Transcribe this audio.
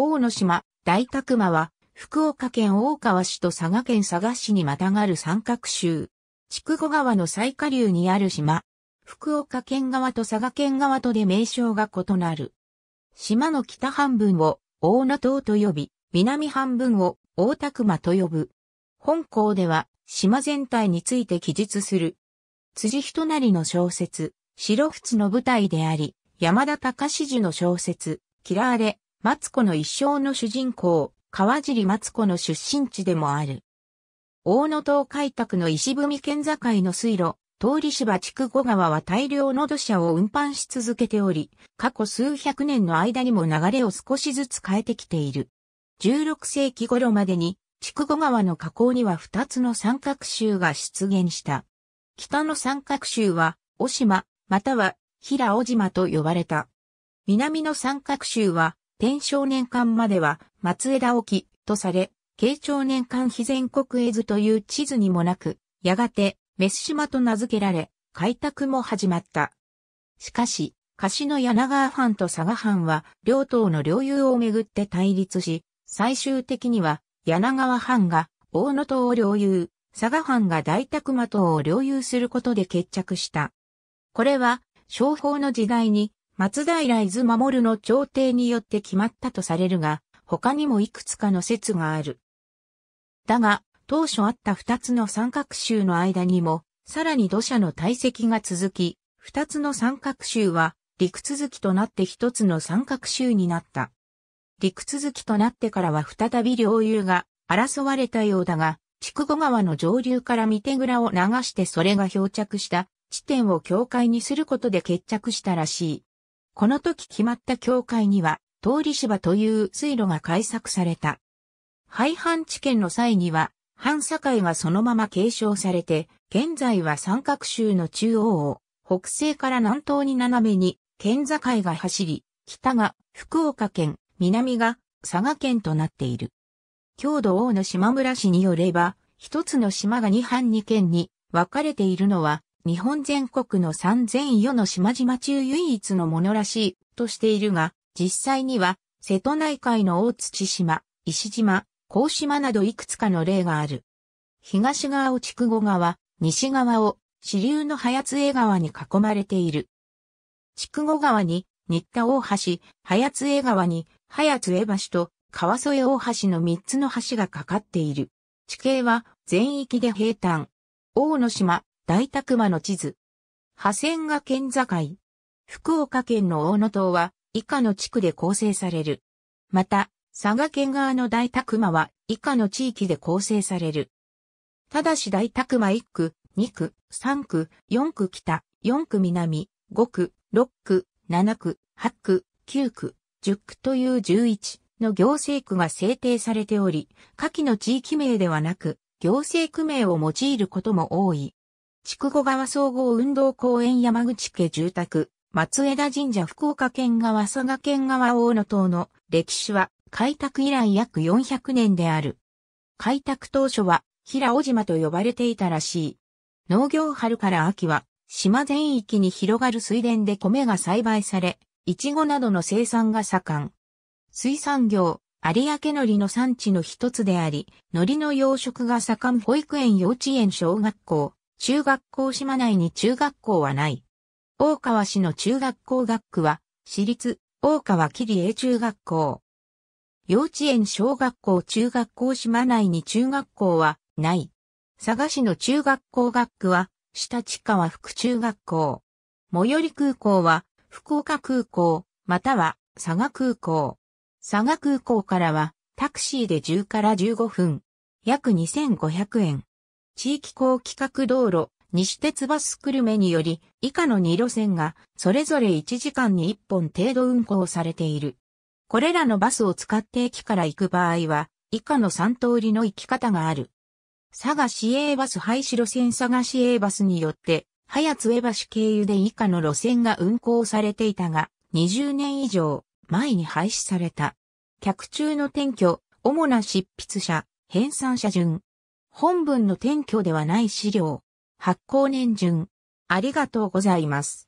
大野島、大宅間は、福岡県大川市と佐賀県佐賀市にまたがる三角州。筑後川の最下流にある島。福岡県側と佐賀県側とで名称が異なる。島の北半分を大野島と呼び、南半分を大田熊と呼ぶ。本校では島全体について記述する。辻人成の小説、白仏の舞台であり、山田隆史の小説、キラーレ、マツコの一生の主人公、川尻マツコの出身地でもある。大野島開拓の石踏県境の水路、通り芝区後川は大量の土砂を運搬し続けており、過去数百年の間にも流れを少しずつ変えてきている。16世紀頃までに、筑後川の河口には2つの三角州が出現した。北の三角州は、尾島、または、平尾島と呼ばれた。南の三角州は、天正年間までは松枝沖とされ、慶長年間非全国絵図という地図にもなく、やがて、メス島と名付けられ、開拓も始まった。しかし、柏の柳川藩と佐賀藩は、両党の領有をめぐって対立し、最終的には、柳川藩が大野党を領有、佐賀藩が大宅間党を領有することで決着した。これは、商法の時代に松平伊豆守の朝廷によって決まったとされるが、他にもいくつかの説がある。だが、当初あった二つの三角州の間にも、さらに土砂の堆積が続き、二つの三角州は陸続きとなって一つの三角州になった。陸続きとなってからは再び領有が争われたようだが、筑後川の上流から見て蔵を流してそれが漂着した地点を境界にすることで決着したらしい。この時決まった境界には、通り芝という水路が開削された。廃藩置県の際には、藩境がそのまま継承されて、現在は三角州の中央を、北西から南東に斜めに、県境が走り、北が福岡県、南が佐賀県となっている。郷土王の島村氏によれば、一つの島が二藩二県に分かれているのは、日本全国の3004の島々中唯一のものらしいとしているが、実際には瀬戸内海の大槌島、石島、甲島などいくつかの例がある。東側を筑後川、西側を支流の早津江川に囲まれている。筑後川に新田大橋、早津江川に早津江橋と川添大橋の3つの橋がかかっている。地形は全域で平坦。大野島、大田熊の地図。破線が県境。福岡県の大野島は以下の地区で構成される。また、佐賀県側の大田熊は以下の地域で構成される。ただし大田熊1区、2区、3区、4区北、4区南、5区、6区、7区、8区、9区、10区という11の行政区が制定されており、下記の地域名ではなく、行政区名を用いることも多い。筑後川総合運動公園山口家住宅、松枝神社福岡県側佐賀県側大野島の歴史は開拓以来約400年である。開拓当初は平尾島と呼ばれていたらしい。農業春から秋は島全域に広がる水田で米が栽培され、イチゴなどの生産が盛ん。水産業、有明海苔の産地の一つであり、海苔の養殖が盛ん保育園幼稚園小学校、中学校島内に中学校はない。大川市の中学校学区は、市立大川霧英中学校。幼稚園小学校中学校島内に中学校はない。佐賀市の中学校学区は、下地川副中学校。最寄り空港は、福岡空港、または佐賀空港。佐賀空港からは、タクシーで10から15分、約2500円。地域高規格道路、西鉄バス久留米により、以下の2路線が、それぞれ1時間に1本程度運行されている。これらのバスを使って駅から行く場合は、以下の3通りの行き方がある。佐賀市営バス廃止路線佐賀市営バスによって、早津江橋経由で以下の路線が運行されていたが、20年以上前に廃止された。客中の転居、主な執筆者、編纂者順、本文の転居ではない資料。発行年順。ありがとうございます。